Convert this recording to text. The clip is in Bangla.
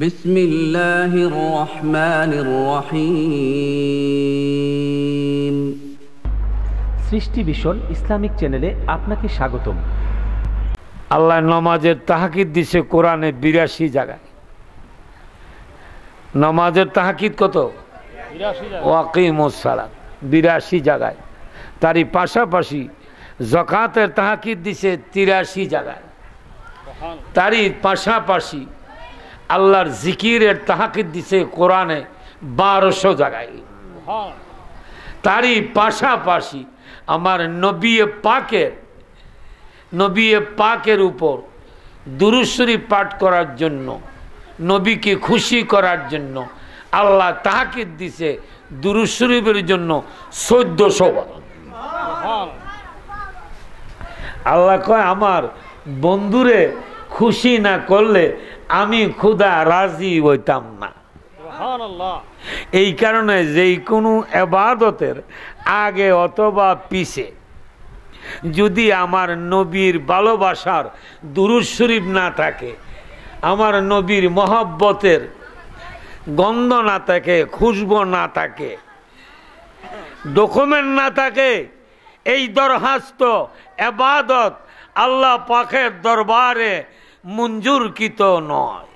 بسم الله الرحمن الرحيم সৃষ্টি ভীষণ ইসলামিক চ্যানেলে আপনাকে স্বাগতম আল্লাহ নমাজের তাহাকিদ দিছে কোরআনে বিরাশি জায়গায় নমাজের তাহাকিদ কত ওয়াকিমসালাত বিরাশি জায়গায় তারই পাশাপাশি জকাতের তাহাকিদ দিছে তিরাশি জায়গায় তারই পাশাপাশি আল্লাহর জিকিরের তাহাকে দিছে কোরআনে বারোশো জায়গায় তারই পাশাপাশি আমার নবী পাকের নবী পাকের উপর দুরুশ্বরী পাঠ করার জন্য নবীকে খুশি করার জন্য আল্লাহ তাহাকে দিছে দুরুশরীফের জন্য চোদ্দশো আল্লাহ কয় আমার বন্ধুরে খুশি না করলে আমি খুদা রাজি হইতাম না এই কারণে যে কোনো এবাদতের আগে অথবা পিছে যদি আমার নবীর ভালোবাসার দুরুজ না থাকে আমার নবীর মহব্বতের গন্ধ না থাকে খুশবো না থাকে ডকুমেন্ট না থাকে এই দরখাস্ত এবাদত আল্লাহ পাখের দরবারে মঞ্জুরকৃত নয়